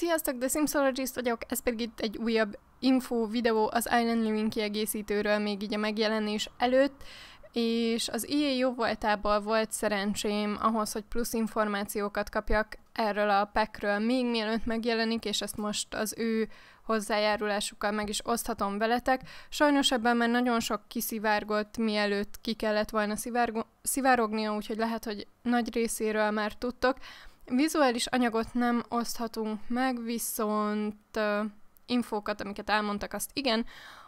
Sziasztok, The Simsologist vagyok, ez pedig itt egy újabb info videó az Island Living kiegészítőről még így a megjelenés előtt, és az IE jó voltából volt szerencsém ahhoz, hogy plusz információkat kapjak erről a pekről még mielőtt megjelenik, és ezt most az ő hozzájárulásukkal meg is oszthatom veletek. Sajnos ebben már nagyon sok kiszivárgott, mielőtt ki kellett volna szivárognia, úgyhogy lehet, hogy nagy részéről már tudtok, Vizuális anyagot nem oszthatunk meg, viszont uh, infókat, amiket elmondtak, azt igen.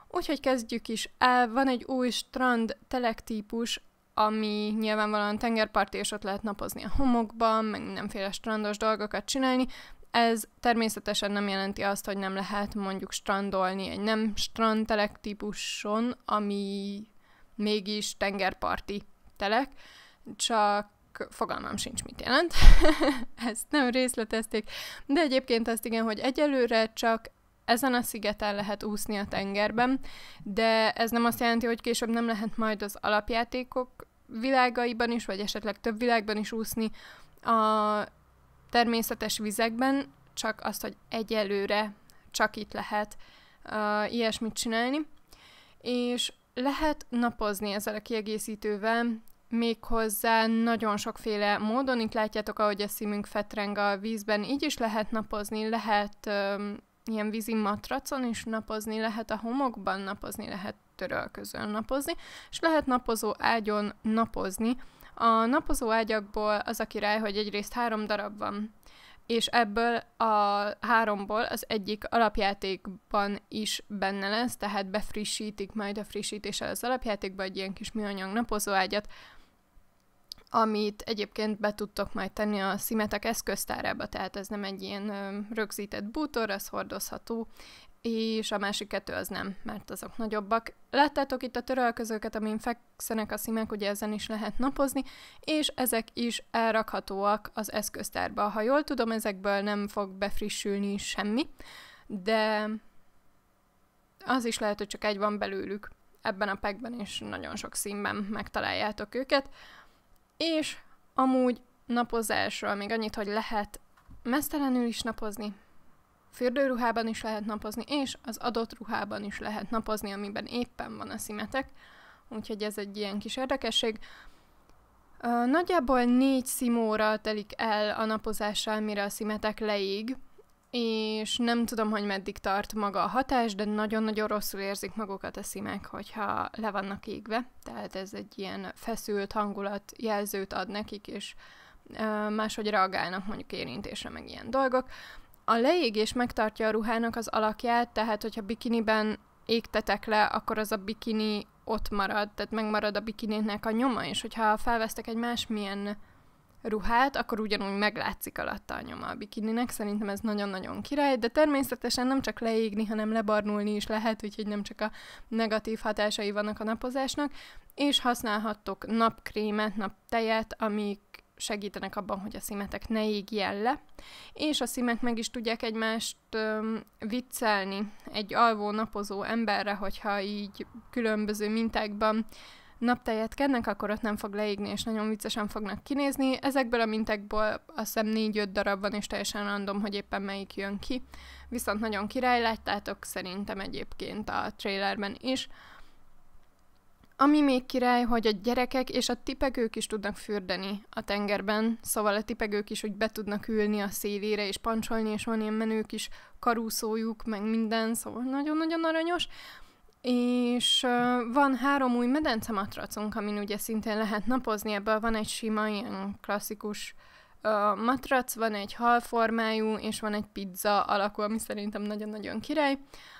Úgyhogy kezdjük is el. Van egy új strand telektípus, ami nyilvánvalóan tengerparti, és ott lehet napozni a homokban, meg mindenféle strandos dolgokat csinálni. Ez természetesen nem jelenti azt, hogy nem lehet mondjuk strandolni egy nem strand típuson, ami mégis tengerparti telek, csak fogalmam sincs, mit jelent. ezt nem részletezték, de egyébként azt igen, hogy egyelőre csak ezen a szigeten lehet úszni a tengerben, de ez nem azt jelenti, hogy később nem lehet majd az alapjátékok világaiban is, vagy esetleg több világban is úszni a természetes vizekben, csak azt, hogy egyelőre csak itt lehet uh, ilyesmit csinálni. És lehet napozni ezzel a kiegészítővel, méghozzá nagyon sokféle módon. Itt látjátok, ahogy a színünk fetreng a vízben, így is lehet napozni, lehet um, ilyen vízi matracon is napozni, lehet a homokban napozni, lehet törölközön napozni, és lehet napozó ágyon napozni. A napozó ágyakból az a király, hogy egyrészt három darab van, és ebből a háromból az egyik alapjátékban is benne lesz, tehát befrissítik majd a frissítéssel az alapjátékban egy ilyen kis műanyag napozóágyat, amit egyébként be tudtok majd tenni a szimetek eszköztárába, tehát ez nem egy ilyen rögzített bútor, az hordozható, és a másik kettő az nem, mert azok nagyobbak. Láttátok itt a törölközőket, amin fekszenek a szimek, ugye ezen is lehet napozni, és ezek is elrakhatóak az eszköztárba. Ha jól tudom, ezekből nem fog befrissülni semmi, de az is lehet, hogy csak egy van belőlük ebben a pekben, és nagyon sok színben megtaláljátok őket. És amúgy napozásról még annyit, hogy lehet mesztelenül is napozni, fürdőruhában is lehet napozni, és az adott ruhában is lehet napozni, amiben éppen van a szimetek. Úgyhogy ez egy ilyen kis érdekesség. Nagyjából négy szimóra telik el a napozással, mire a szimetek leég, és nem tudom, hogy meddig tart maga a hatás, de nagyon-nagyon rosszul érzik magukat a szímek, hogyha le vannak égve, tehát ez egy ilyen feszült hangulat jelzőt ad nekik, és máshogy reagálnak mondjuk érintésre, meg ilyen dolgok. A leégés megtartja a ruhának az alakját, tehát hogyha bikiniben égtetek le, akkor az a bikini ott marad, tehát megmarad a bikinének a nyoma, és hogyha felvesztek egy másmilyen ruhát, akkor ugyanúgy meglátszik alatta a nyoma a bikininek. Szerintem ez nagyon-nagyon király, de természetesen nem csak leégni, hanem lebarnulni is lehet, úgyhogy nem csak a negatív hatásai vannak a napozásnak, és használhattok napkrémet, naptejet, amik segítenek abban, hogy a szimetek ne égjen le, és a szimek meg is tudják egymást ö, viccelni egy alvó napozó emberre, hogyha így különböző mintákban naptejet kennek, akkor ott nem fog leégni, és nagyon viccesen fognak kinézni. Ezekből a mintekből azt hiszem 4-5 darab van, és teljesen random, hogy éppen melyik jön ki. Viszont nagyon király láttátok szerintem egyébként a trailerben is. Ami még király, hogy a gyerekek és a tipegők is tudnak fürdeni a tengerben, szóval a tipegők is úgy be tudnak ülni a szélére és pancsolni, és van ilyen menők is, karúszójuk, meg minden, szóval nagyon-nagyon aranyos. És van három új medencematracunk, amin ugye szintén lehet napozni, ebből van egy sima, ilyen klasszikus matrac, van egy halformájú, és van egy pizza alakú, ami szerintem nagyon-nagyon király.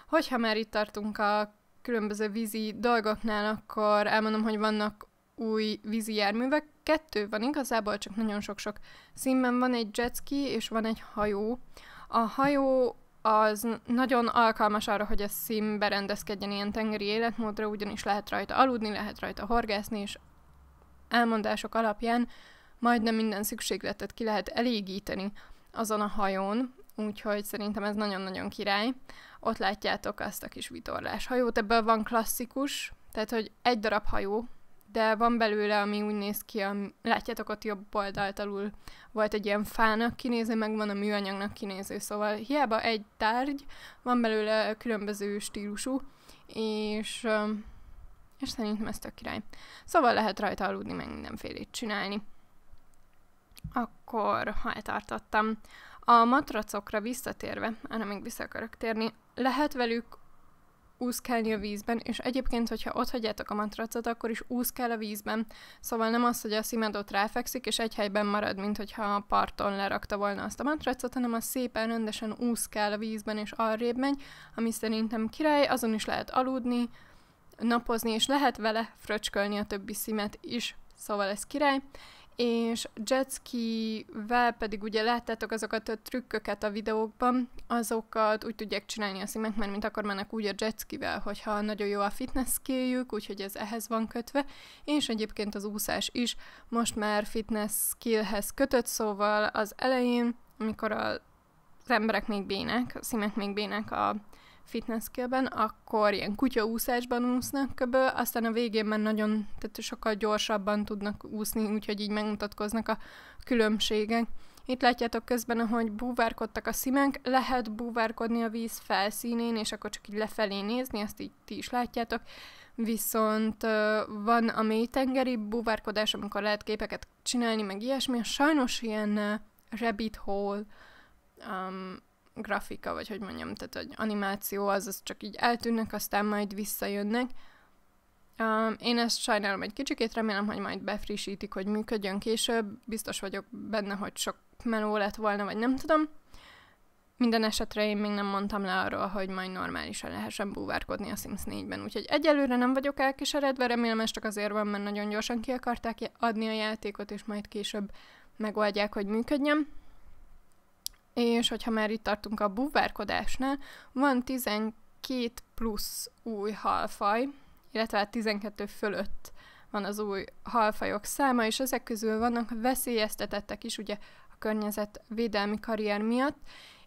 Hogyha már itt tartunk a különböző vízi dolgoknál, akkor elmondom, hogy vannak új vízi járművek. Kettő van igazából, csak nagyon sok-sok színben van egy jetski, és van egy hajó. A hajó az nagyon alkalmas arra, hogy a szín berendezkedjen ilyen tengeri életmódra, ugyanis lehet rajta aludni, lehet rajta horgászni, és elmondások alapján majdnem minden szükségletet ki lehet elégíteni azon a hajón, úgyhogy szerintem ez nagyon-nagyon király. Ott látjátok azt a kis vitorlás hajót, ebből van klasszikus, tehát hogy egy darab hajó, de van belőle, ami úgy néz ki, a, látjátok ott jobb oldalt alul volt egy ilyen fának kinéző, meg van a műanyagnak kinéző, szóval hiába egy tárgy, van belőle különböző stílusú, és, és szerintem ez tök király. Szóval lehet rajta aludni, meg mindenfélét csinálni. Akkor, ha eltartottam, a matracokra visszatérve, arra még vissza akarok térni, lehet velük úszkálni a vízben, és egyébként, hogyha ott hagyjátok a matracot, akkor is úszkál a vízben. Szóval nem az, hogy a ott ráfekszik, és egy helyben marad, mint hogyha a parton lerakta volna azt a matracot, hanem az szépen rendesen úszkál a vízben, és arrébb megy, ami szerintem király, azon is lehet aludni, napozni, és lehet vele fröcskölni a többi szimet is, szóval ez király és jetskivel pedig ugye láttátok azokat a trükköket a videókban, azokat úgy tudják csinálni a szimek, mert mint akkor mennek úgy a jetskivel, hogyha nagyon jó a fitness skilljük, úgyhogy ez ehhez van kötve, és egyébként az úszás is most már fitness skillhez kötött, szóval az elején, amikor a, az emberek még bének, a szimek még bének a fitness körben, akkor ilyen kutyaúszásban úsznak köbö, aztán a végén már nagyon, tehát sokkal gyorsabban tudnak úszni, úgyhogy így megmutatkoznak a különbségek. Itt látjátok közben, ahogy búvárkodtak a szimek, lehet búvárkodni a víz felszínén, és akkor csak így lefelé nézni, ezt így ti is látjátok. Viszont van a mélytengeri búvárkodás, amikor lehet képeket csinálni, meg ilyesmi. Sajnos ilyen rabbit hole um, grafika, vagy hogy mondjam, tehát hogy animáció, az, az csak így eltűnnek, aztán majd visszajönnek. Um, én ezt sajnálom egy kicsikét, remélem, hogy majd befrissítik, hogy működjön később. Biztos vagyok benne, hogy sok meló lett volna, vagy nem tudom. Minden esetre én még nem mondtam le arról, hogy majd normálisan lehessen búvárkodni a Sims 4-ben, úgyhogy egyelőre nem vagyok elkeseredve, remélem ez csak azért van, mert nagyon gyorsan ki akarták adni a játékot, és majd később megoldják, hogy működjön. És hogyha már itt tartunk a buvárkodásnál, van 12 plusz új halfaj, illetve 12 hát fölött van az új halfajok száma, és ezek közül vannak veszélyeztetettek is, ugye a környezetvédelmi karrier miatt,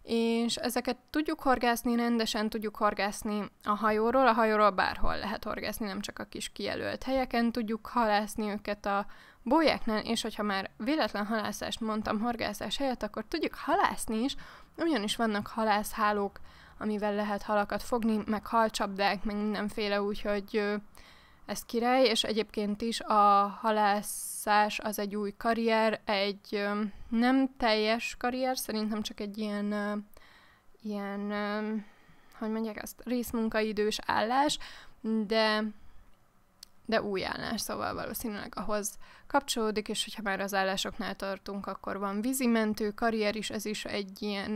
és ezeket tudjuk horgászni, rendesen tudjuk horgászni a hajóról, a hajóról bárhol lehet horgászni, nem csak a kis kijelölt helyeken tudjuk halászni őket a bolyáknál, és hogyha már véletlen halászást mondtam horgászás helyett, akkor tudjuk halászni is, ugyanis vannak halászhálók, amivel lehet halakat fogni, meg halcsapdák, meg mindenféle, úgyhogy ez király, és egyébként is a halászás az egy új karrier, egy nem teljes karrier, szerintem csak egy ilyen, ilyen hogy mondják ezt, részmunkaidős állás, de de új állás, szóval valószínűleg ahhoz kapcsolódik, és hogyha már az állásoknál tartunk, akkor van vízimentő, karrier is, ez is egy ilyen,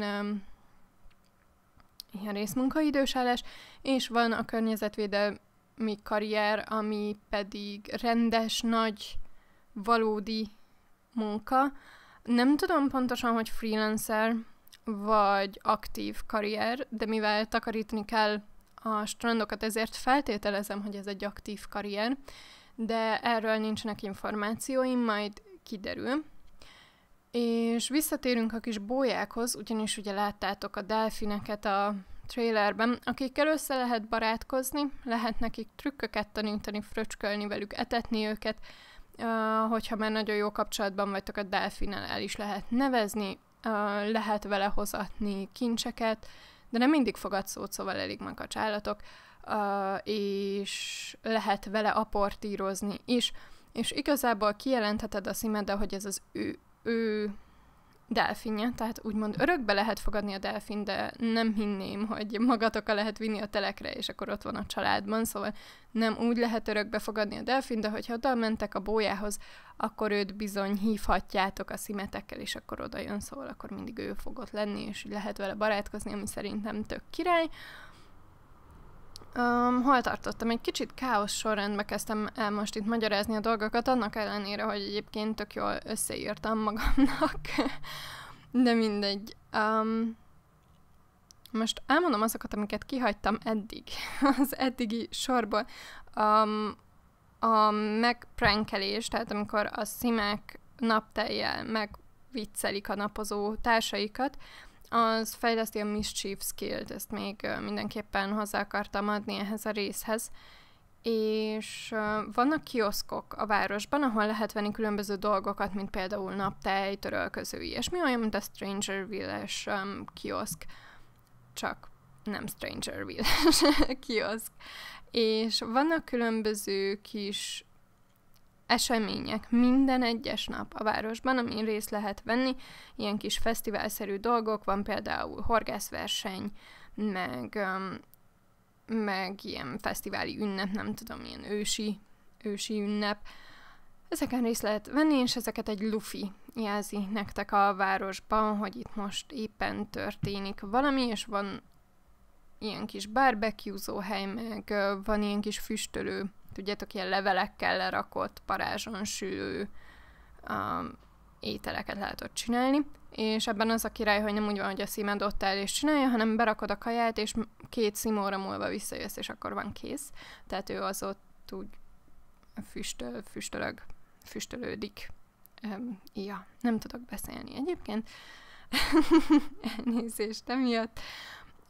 ilyen részmunkaidős állás, és van a környezetvédelmi mi karrier, ami pedig rendes, nagy, valódi munka. Nem tudom pontosan, hogy freelancer vagy aktív karrier, de mivel takarítani kell a strandokat, ezért feltételezem, hogy ez egy aktív karrier, de erről nincsenek információim, majd kiderül. És visszatérünk a kis bójákhoz, ugyanis ugye láttátok a delfineket a trailerben, akikkel össze lehet barátkozni, lehet nekik trükköket tanítani, fröcskölni velük, etetni őket, hogyha már nagyon jó kapcsolatban vagytok a delfinnel, el is lehet nevezni, lehet vele hozatni kincseket, de nem mindig fogad szót, szóval elég meg a csállatok, és lehet vele aportírozni is, és igazából kijelentheted a szímeddel, hogy ez az ő, ő delfinje, tehát úgymond örökbe lehet fogadni a delfin, de nem hinném, hogy magatokkal lehet vinni a telekre, és akkor ott van a családban, szóval nem úgy lehet örökbe fogadni a delfin, de hogyha oda mentek a bójához, akkor őt bizony hívhatjátok a szimetekkel, és akkor oda jön, szóval akkor mindig ő fogott lenni, és lehet vele barátkozni, ami szerintem tök király. Um, hol tartottam? Egy kicsit káosz sorrendbe kezdtem el most itt magyarázni a dolgokat, annak ellenére, hogy egyébként tök jól összeírtam magamnak. De mindegy. Um, most elmondom azokat, amiket kihagytam eddig, az eddigi sorból. Um, a megprankelés, tehát amikor a szimek napteljel megviccelik a napozó társaikat, az fejleszti a mischief skill-t, ezt még mindenképpen hozzá akartam adni ehhez a részhez. És vannak kioszkok a városban, ahol lehet venni különböző dolgokat, mint például naptej, törölköző, ilyesmi, olyan, mint a Strangerville-es um, kioszk, csak nem Strangerville kioszk. És vannak különböző kis események minden egyes nap a városban, amin részt lehet venni, ilyen kis fesztiválszerű dolgok, van például horgászverseny, meg, meg ilyen fesztiváli ünnep, nem tudom, ilyen ősi, ősi ünnep. Ezeken részt lehet venni, és ezeket egy lufi jelzi nektek a városban, hogy itt most éppen történik valami, és van ilyen kis barbecue hely, meg van ilyen kis füstölő tudjátok, ilyen levelekkel lerakott, parázson sűrű um, ételeket lehet ott csinálni, és ebben az a király, hogy nem úgy van, hogy a szímed ott el és csinálja, hanem berakod a kaját, és két szimóra múlva visszajössz, és akkor van kész. Tehát ő az ott úgy füstöl, füstölög, füstölődik. Um, ja, nem tudok beszélni egyébként. Elnézést emiatt.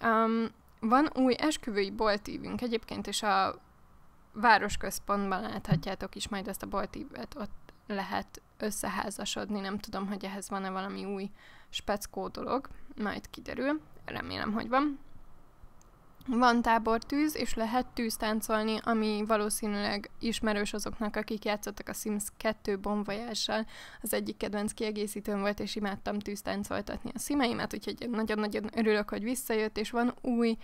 Um, van új esküvői boltívünk egyébként, és a városközpontban láthatjátok is majd ezt a boltívet, ott lehet összeházasodni, nem tudom, hogy ehhez van-e valami új speckó dolog, majd kiderül, remélem, hogy van. Van tábortűz, és lehet tűztáncolni, ami valószínűleg ismerős azoknak, akik játszottak a Sims 2 bombajással. Az egyik kedvenc kiegészítőm volt, és imádtam tűztáncoltatni a szimeimet, úgyhogy nagyon-nagyon örülök, hogy visszajött, és van új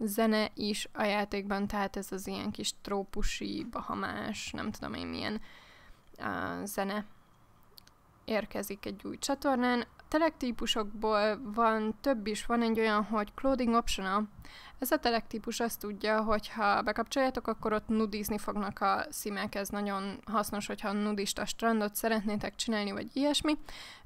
zene is a játékban, tehát ez az ilyen kis trópusi, bahamás, nem tudom én milyen uh, zene érkezik egy új csatornán. Telektípusokból van több is, van egy olyan, hogy clothing optional. Ez a telektípus azt tudja, hogy ha bekapcsoljátok, akkor ott nudizni fognak a szímek, ez nagyon hasznos, hogyha nudista strandot szeretnétek csinálni, vagy ilyesmi,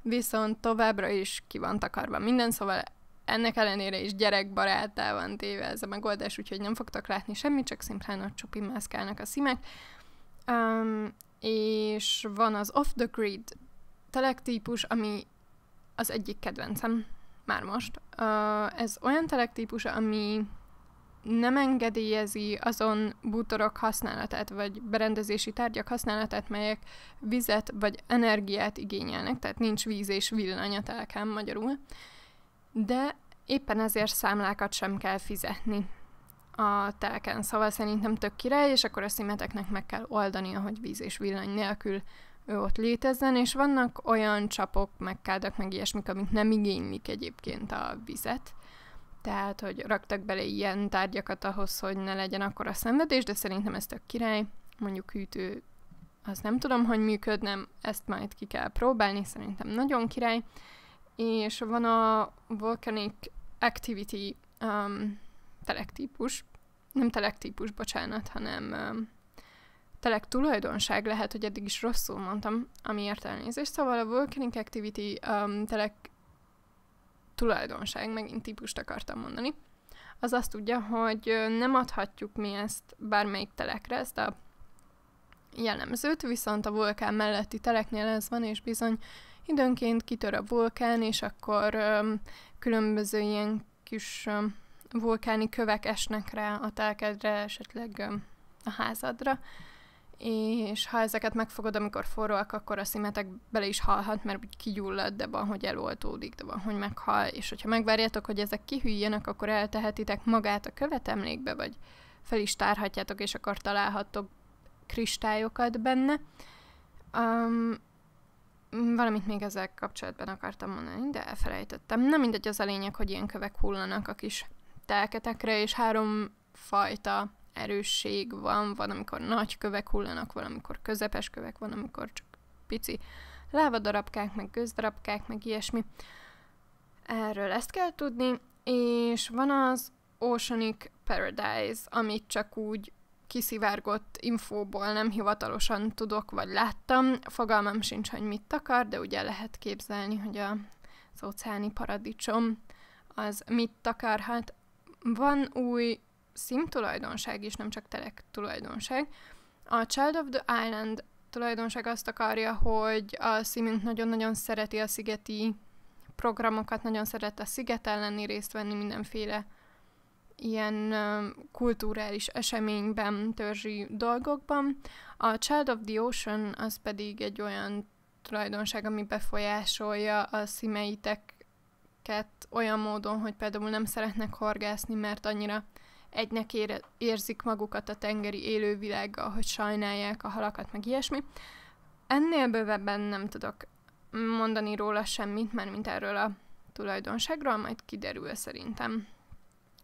viszont továbbra is ki van takarva minden, szóval ennek ellenére is gyerekbarátá van téve ez a megoldás, úgyhogy nem fogtak látni semmit, csak szimplán csupi mászkálnak a szimek. Um, és van az Off the Grid telektípus, ami az egyik kedvencem már most. Uh, ez olyan telektípus, ami nem engedélyezi azon bútorok használatát, vagy berendezési tárgyak használatát, melyek vizet vagy energiát igényelnek, tehát nincs víz és villany a magyarul. Uh, de éppen ezért számlákat sem kell fizetni a telken. Szóval szerintem tök király, és akkor a szimeteknek meg kell oldani, hogy víz és villany nélkül ő ott létezzen, és vannak olyan csapok, meg kádak, meg ilyesmik, amik nem igénylik egyébként a vizet. Tehát, hogy raktak bele ilyen tárgyakat ahhoz, hogy ne legyen akkor a szenvedés, de szerintem ez tök király. Mondjuk hűtő, az nem tudom, hogy működne, ezt majd ki kell próbálni, szerintem nagyon király és van a Volcanic Activity um, telektípus, nem telektípus, bocsánat, hanem um, telek tulajdonság, lehet, hogy eddig is rosszul mondtam, amiért elnézést, szóval a Volcanic Activity um, telek tulajdonság, megint típust akartam mondani, az azt tudja, hogy nem adhatjuk mi ezt bármelyik telekre, ezt a jellemzőt, viszont a vulkán melletti teleknél ez van, és bizony Időnként kitör a vulkán, és akkor öm, különböző ilyen kis öm, vulkáni kövek esnek rá a telkedre, esetleg öm, a házadra és ha ezeket megfogod, amikor forróak, akkor a szimetek bele is halhat, mert úgy kigyullad, de van, hogy eloltódik, de van, hogy meghal, és hogyha megvárjátok, hogy ezek kihűljenek, akkor eltehetitek magát a követ emlékbe, vagy fel is tárhatjátok, és akkor találhattok kristályokat benne. Um, Mm, valamit még ezzel kapcsolatban akartam mondani, de elfelejtettem. Nem mindegy, az a lényeg, hogy ilyen kövek hullanak a kis telketekre, és három fajta erősség van, van, amikor nagy kövek hullanak, van, amikor közepes kövek, van, amikor csak pici lávadarabkák, meg gőzdarabkák, meg ilyesmi. Erről ezt kell tudni, és van az Oceanic Paradise, amit csak úgy kiszivárgott infóból nem hivatalosan tudok, vagy láttam. Fogalmam sincs, hogy mit akar, de ugye lehet képzelni, hogy a, az óceáni paradicsom az mit hát Van új SIM tulajdonság is, nem csak telek tulajdonság. A Child of the Island tulajdonság azt akarja, hogy a sim nagyon-nagyon szereti a szigeti programokat, nagyon szeret a sziget lenni, részt venni mindenféle ilyen kulturális eseményben, törzsi dolgokban. A Child of the Ocean az pedig egy olyan tulajdonság, ami befolyásolja a szimeiteket olyan módon, hogy például nem szeretnek horgászni, mert annyira egynek ére, érzik magukat a tengeri élővilággal, hogy sajnálják a halakat, meg ilyesmi. Ennél bővebben nem tudok mondani róla semmit, mert mint erről a tulajdonságról, majd kiderül szerintem.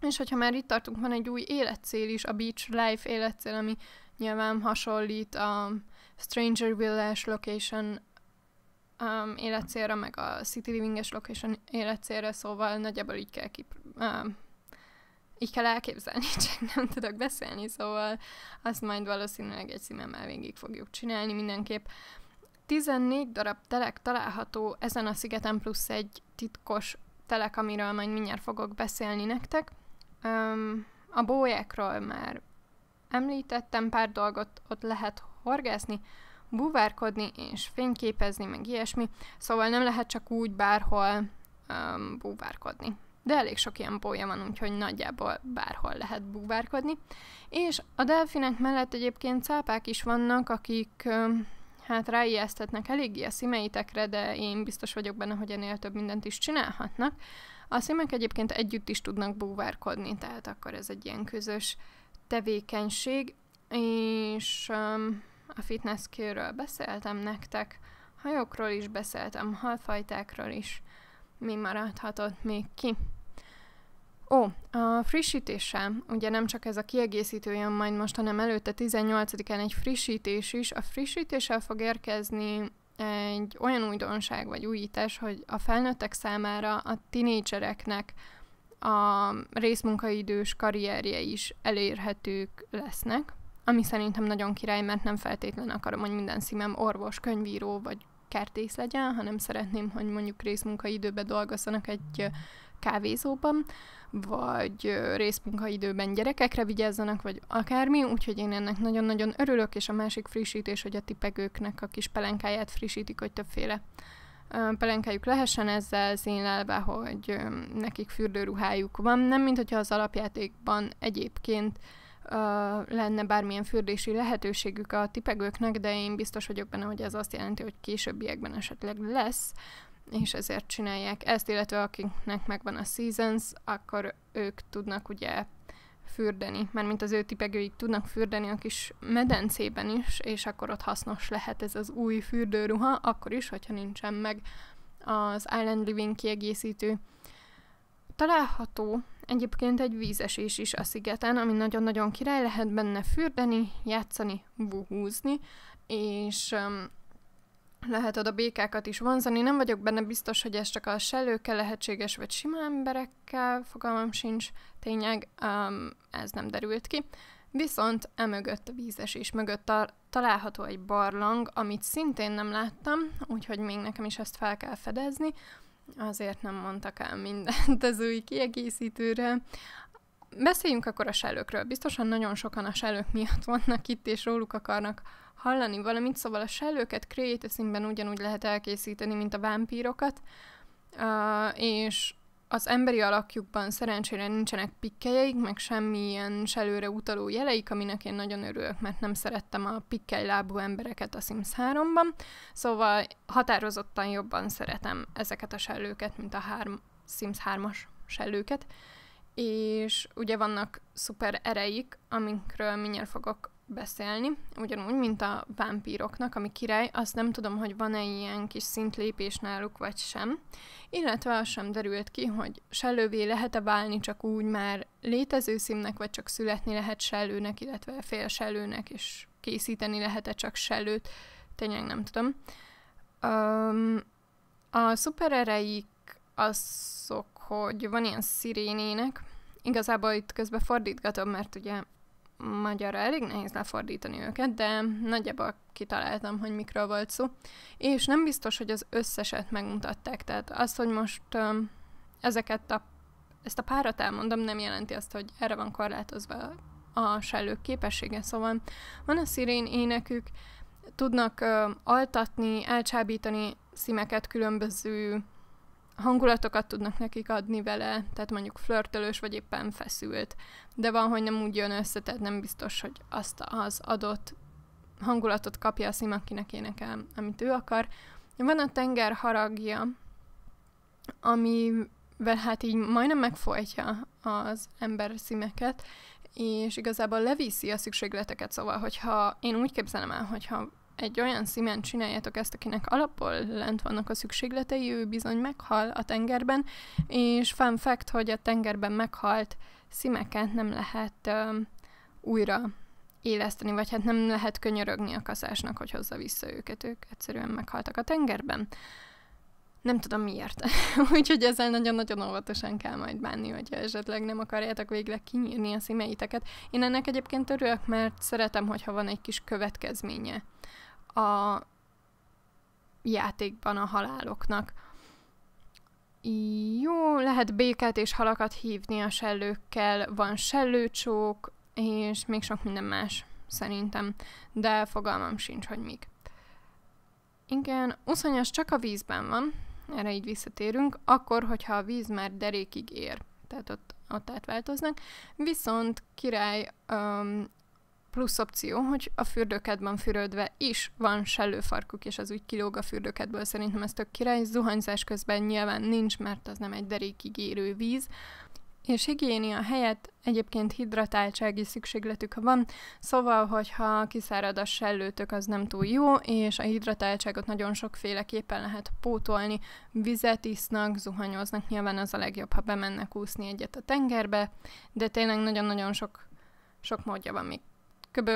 És hogyha már itt tartunk, van egy új életcél is, a Beach Life életcél, ami nyilván hasonlít a Stranger Village Location um, életcélra, meg a City Living-es Location életcélre szóval nagyjából így kell kip, um, így kell elképzelni, csak nem tudok beszélni, szóval azt majd valószínűleg egy színemmel végig fogjuk csinálni mindenképp. 14 darab telek található ezen a szigeten plusz egy titkos telek, amiről majd mindjárt fogok beszélni nektek. Um, a bójákról már említettem pár dolgot, ott lehet horgászni, búvárkodni és fényképezni, meg ilyesmi, szóval nem lehet csak úgy bárhol um, búvárkodni. De elég sok ilyen bója van, úgyhogy nagyjából bárhol lehet búvárkodni. És a delfinek mellett egyébként cápák is vannak, akik um, hát ráijesztetnek eléggé a szimeitekre, de én biztos vagyok benne, hogy ennél több mindent is csinálhatnak. A szimek egyébként együtt is tudnak búvárkodni, tehát akkor ez egy ilyen közös tevékenység, és um, a fitness skill beszéltem nektek, hajókról is beszéltem, halfajtákról is, mi maradhatott még ki. Ó, a frissítéssel, ugye nem csak ez a kiegészítő jön majd most, hanem előtte 18-án egy frissítés is. A frissítéssel fog érkezni egy olyan újdonság vagy újítás, hogy a felnőttek számára a tinédzsereknek a részmunkaidős karrierje is elérhetők lesznek, ami szerintem nagyon király, mert nem feltétlenül akarom, hogy minden szímem orvos, könyvíró vagy kertész legyen, hanem szeretném, hogy mondjuk részmunkaidőbe dolgozzanak egy kávézóban, vagy részmunkaidőben gyerekekre vigyázzanak, vagy akármi, úgyhogy én ennek nagyon-nagyon örülök, és a másik frissítés, hogy a tipegőknek a kis pelenkáját frissítik, hogy többféle pelenkájuk lehessen ezzel színlelve, hogy nekik fürdőruhájuk van. Nem, mint hogyha az alapjátékban egyébként lenne bármilyen fürdési lehetőségük a tipegőknek, de én biztos vagyok benne, hogy ez azt jelenti, hogy későbbiekben esetleg lesz, és ezért csinálják ezt, illetve akiknek megvan a Seasons, akkor ők tudnak ugye fürdeni, mert mint az ő tipegőik tudnak fürdeni a kis medencében is, és akkor ott hasznos lehet ez az új fürdőruha, akkor is, hogyha nincsen meg az Island Living kiegészítő. Található egyébként egy vízesés is a szigeten, ami nagyon-nagyon király, lehet benne fürdeni, játszani, buhúzni, és lehet oda békákat is vonzani. Nem vagyok benne biztos, hogy ez csak a sellőkkel lehetséges, vagy sima emberekkel, fogalmam sincs, tényleg um, ez nem derült ki. Viszont emögött a vízesés mögött a, található egy barlang, amit szintén nem láttam, úgyhogy még nekem is ezt fel kell fedezni. Azért nem mondtak el mindent az új kiegészítőre. Beszéljünk akkor a sellőkről. Biztosan nagyon sokan a sellők miatt vannak itt, és róluk akarnak hallani valamit, szóval a sellőket Creative színben ugyanúgy lehet elkészíteni, mint a vámpírokat, uh, és az emberi alakjukban szerencsére nincsenek pikkelyeik, meg semmilyen selőre utaló jeleik, aminek én nagyon örülök, mert nem szerettem a lábú embereket a Sims 3-ban, szóval határozottan jobban szeretem ezeket a sellőket, mint a hárm, Sims 3-as sellőket, és ugye vannak szuper ereik, amikről mindjárt fogok beszélni, ugyanúgy, mint a vámpíroknak, ami király, azt nem tudom, hogy van-e ilyen kis szintlépés náluk, vagy sem. Illetve az sem derült ki, hogy sellővé lehet-e válni csak úgy már létező színnek, vagy csak születni lehet sellőnek, illetve fél sellőnek, és készíteni lehet-e csak sellőt, tényleg nem tudom. Um, a szuperereik azok, hogy van ilyen szirénének, igazából itt közben fordítgatom, mert ugye magyarra elég nehéz lefordítani őket, de nagyjából kitaláltam, hogy mikről volt szó. És nem biztos, hogy az összeset megmutatták, tehát az, hogy most um, ezeket a, ezt a párat elmondom, nem jelenti azt, hogy erre van korlátozva a sellők képessége, szóval van a szirén énekük, tudnak um, altatni, elcsábítani szimeket különböző hangulatokat tudnak nekik adni vele, tehát mondjuk flörtölős, vagy éppen feszült. De van, hogy nem úgy jön össze, tehát nem biztos, hogy azt az adott hangulatot kapja a szim, akinek énekel, amit ő akar. Van a tenger haragja, amivel hát így majdnem megfojtja az ember szimeket, és igazából leviszi a szükségleteket, szóval, hogyha én úgy képzelem el, hogyha egy olyan szimen csináljátok ezt, akinek alapból lent vannak a szükségletei, ő bizony meghal a tengerben, és fun fact, hogy a tengerben meghalt szimeket nem lehet ö, újra éleszteni, vagy hát nem lehet könyörögni a kaszásnak, hogy hozza vissza őket, ők egyszerűen meghaltak a tengerben. Nem tudom miért. Úgyhogy ezzel nagyon-nagyon óvatosan kell majd bánni, hogyha esetleg nem akarjátok végleg kinyírni a szímeiteket. Én ennek egyébként örülök, mert szeretem, hogyha van egy kis következménye a játékban a haláloknak. Jó, lehet béket és halakat hívni a sellőkkel, van sellőcsók, és még sok minden más, szerintem, de fogalmam sincs, hogy mik. Igen, uszonyas csak a vízben van, erre így visszatérünk, akkor, hogyha a víz már derékig ér, tehát ott, ott átváltoznak, viszont király öm, plusz opció, hogy a fürdőkedben fürödve is van sellőfarkuk, és az úgy kilóg a fürdőkedből, szerintem ez tök király. Zuhanyzás közben nyilván nincs, mert az nem egy derékig érő víz. És higiénia helyett egyébként hidratáltsági szükségletük van, szóval, hogyha kiszárad a sellőtök, az nem túl jó, és a hidratáltságot nagyon sokféleképpen lehet pótolni. Vizet isznak, zuhanyoznak, nyilván az a legjobb, ha bemennek úszni egyet a tengerbe, de tényleg nagyon-nagyon sok, sok módja van még kb.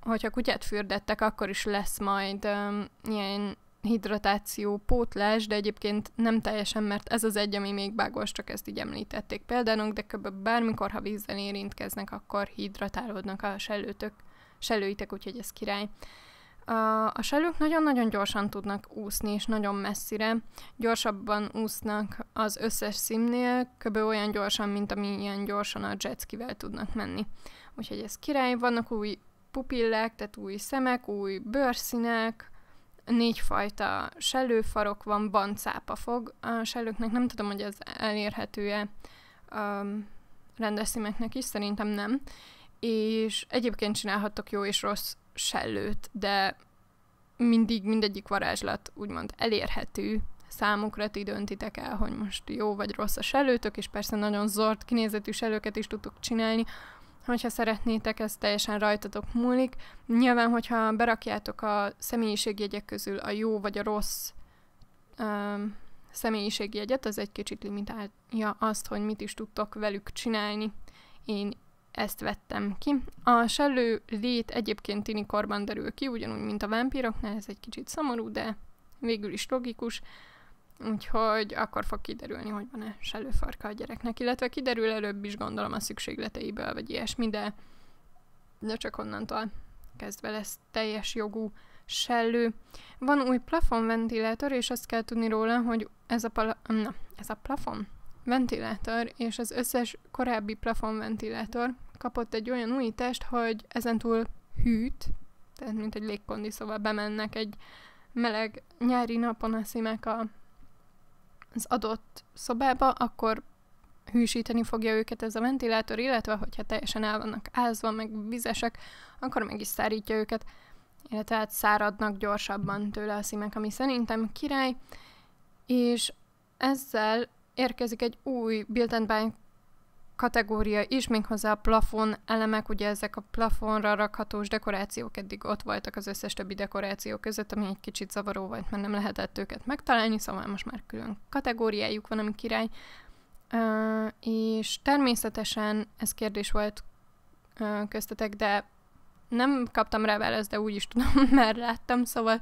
hogyha kutyát fürdettek, akkor is lesz majd um, ilyen hidratáció, pótlás, de egyébként nem teljesen, mert ez az egy, ami még bágos, csak ezt így említették példának, de kb. bármikor, ha vízzel érintkeznek, akkor hidratálódnak a sellőtök, sellőitek, úgyhogy ez király. A, a selők nagyon-nagyon gyorsan tudnak úszni, és nagyon messzire. Gyorsabban úsznak az összes szimnél, kb. olyan gyorsan, mint amilyen gyorsan a jetskivel tudnak menni úgyhogy ez király. Vannak új pupillák, tehát új szemek, új bőrszínek, négyfajta selőfarok van, van cápafog. A selőknek, nem tudom, hogy ez elérhető-e rendes szímeknek is, szerintem nem. És egyébként csinálhattok jó és rossz sellőt, de mindig mindegyik varázslat úgymond elérhető számukra, ti döntitek el, hogy most jó vagy rossz a sellőtök, és persze nagyon zord kinézetű sellőket is tudtok csinálni, Hogyha szeretnétek, ez teljesen rajtatok múlik. Nyilván, hogyha berakjátok a személyiségjegyek közül a jó vagy a rossz um, személyiségjegyet, az egy kicsit limitálja azt, hogy mit is tudtok velük csinálni. Én ezt vettem ki. A sellő lét egyébként korban derül ki, ugyanúgy, mint a vámpíroknál, ez egy kicsit szomorú, de végül is logikus. Úgyhogy akkor fog kiderülni, hogy van-e selőfarka a gyereknek, illetve kiderül előbb is gondolom a szükségleteiből, vagy ilyesmi, de, de csak onnantól kezdve lesz teljes jogú sellő. Van új plafonventilátor, és azt kell tudni róla, hogy ez a, pala- na, ez a plafon ventilátor és az összes korábbi plafonventilátor kapott egy olyan újítást, hogy ezentúl hűt, tehát mint egy légkondi, szóval bemennek egy meleg nyári napon a szímek a az adott szobába, akkor hűsíteni fogja őket ez a ventilátor, illetve hogyha teljesen el vannak ázva, meg vizesek, akkor meg is szárítja őket, illetve hát száradnak gyorsabban tőle a szímek, ami szerintem király, és ezzel érkezik egy új Built and kategória is, méghozzá a plafon elemek, ugye ezek a plafonra rakhatós dekorációk eddig ott voltak az összes többi dekoráció között, ami egy kicsit zavaró volt, mert nem lehetett őket megtalálni, szóval most már külön kategóriájuk van, ami király. Uh, és természetesen ez kérdés volt uh, köztetek, de nem kaptam rá választ, de úgy is tudom, mert láttam, szóval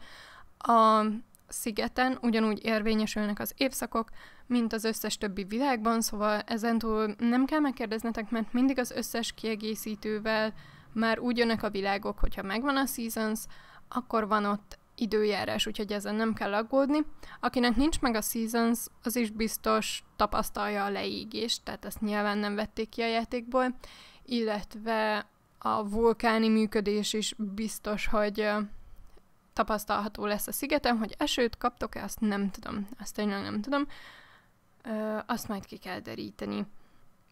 a szigeten ugyanúgy érvényesülnek az évszakok, mint az összes többi világban, szóval ezentúl nem kell megkérdeznetek, mert mindig az összes kiegészítővel már úgy jönnek a világok, hogyha megvan a Seasons, akkor van ott időjárás, úgyhogy ezen nem kell aggódni. Akinek nincs meg a Seasons, az is biztos tapasztalja a leégést, tehát ezt nyilván nem vették ki a játékból, illetve a vulkáni működés is biztos, hogy tapasztalható lesz a szigetem, hogy esőt kaptok-e, azt nem tudom. Azt tényleg nem tudom. Ö, azt majd ki kell deríteni.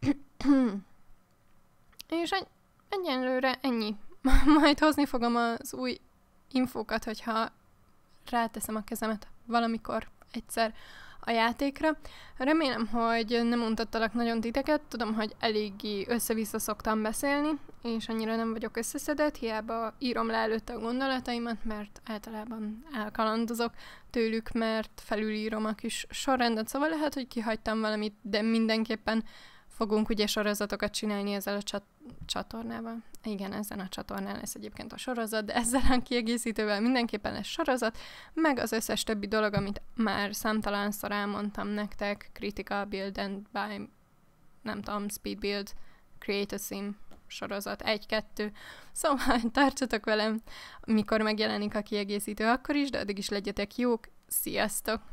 És egy, egyenlőre ennyi. majd hozni fogom az új infókat, hogyha ráteszem a kezemet valamikor egyszer a játékra. Remélem, hogy nem untattalak nagyon titeket, tudom, hogy eléggé össze-vissza szoktam beszélni, és annyira nem vagyok összeszedett, hiába írom le előtte a gondolataimat, mert általában elkalandozok tőlük, mert felülírom a kis sorrendet, szóval lehet, hogy kihagytam valamit, de mindenképpen Fogunk ugye sorozatokat csinálni ezzel a csat- csatornával. Igen, ezen a csatornán lesz egyébként a sorozat, de ezzel a kiegészítővel mindenképpen lesz sorozat, meg az összes többi dolog, amit már számtalanszor elmondtam nektek, Critical Build and by, nem tudom, Speed Build, Create a Sim, sorozat 1-2. Szóval tartsatok velem, mikor megjelenik a kiegészítő akkor is, de addig is legyetek jók. Sziasztok!